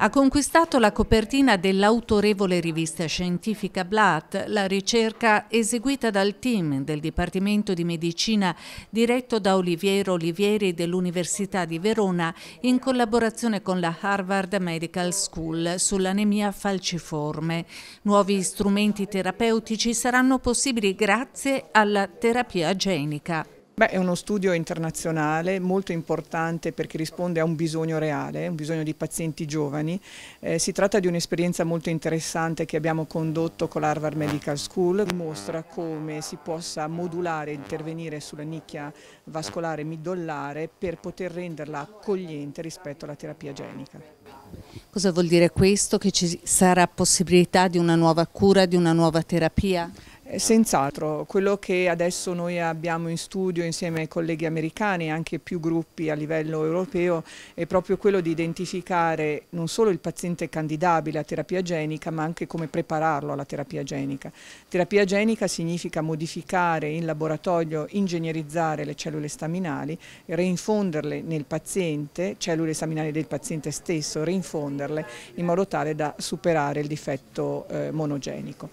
ha conquistato la copertina dell'autorevole rivista scientifica Blatt, la ricerca eseguita dal team del Dipartimento di Medicina diretto da Oliviero Olivieri dell'Università di Verona in collaborazione con la Harvard Medical School sull'anemia falciforme. Nuovi strumenti terapeutici saranno possibili grazie alla terapia genica. Beh, è uno studio internazionale molto importante perché risponde a un bisogno reale, un bisogno di pazienti giovani. Eh, si tratta di un'esperienza molto interessante che abbiamo condotto con l'Harvard Medical School, mostra come si possa modulare e intervenire sulla nicchia vascolare midollare per poter renderla accogliente rispetto alla terapia genica. Cosa vuol dire questo? Che ci sarà possibilità di una nuova cura, di una nuova terapia? Eh, senz'altro, quello che adesso noi abbiamo in studio insieme ai colleghi americani e anche più gruppi a livello europeo è proprio quello di identificare non solo il paziente candidabile a terapia genica ma anche come prepararlo alla terapia genica. Terapia genica significa modificare in laboratorio, ingegnerizzare le cellule staminali, reinfonderle nel paziente, cellule staminali del paziente stesso, reinfonderle in modo tale da superare il difetto eh, monogenico.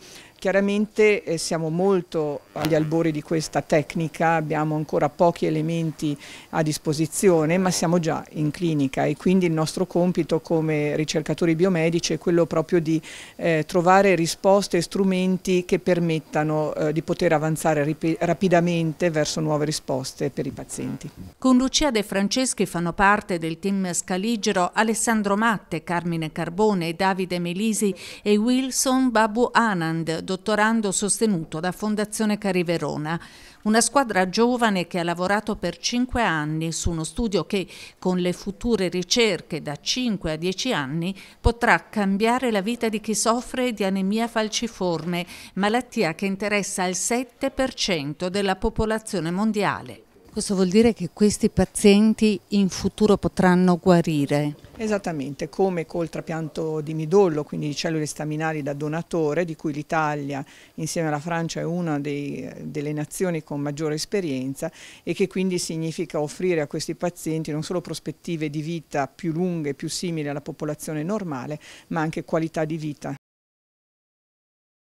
Chiaramente eh, siamo molto agli albori di questa tecnica, abbiamo ancora pochi elementi a disposizione, ma siamo già in clinica e quindi il nostro compito come ricercatori biomedici è quello proprio di eh, trovare risposte e strumenti che permettano eh, di poter avanzare rapidamente verso nuove risposte per i pazienti. Con Lucia De Franceschi fanno parte del team Scaligero Alessandro Matte, Carmine Carbone, Davide Melisi e Wilson Babu Anand, dottorando sostenuto da Fondazione Cari Verona. una squadra giovane che ha lavorato per 5 anni su uno studio che con le future ricerche da 5 a 10 anni potrà cambiare la vita di chi soffre di anemia falciforme, malattia che interessa il 7% della popolazione mondiale. Questo vuol dire che questi pazienti in futuro potranno guarire? Esattamente, come col trapianto di midollo, quindi di cellule staminali da donatore, di cui l'Italia insieme alla Francia è una dei, delle nazioni con maggiore esperienza e che quindi significa offrire a questi pazienti non solo prospettive di vita più lunghe, più simili alla popolazione normale, ma anche qualità di vita.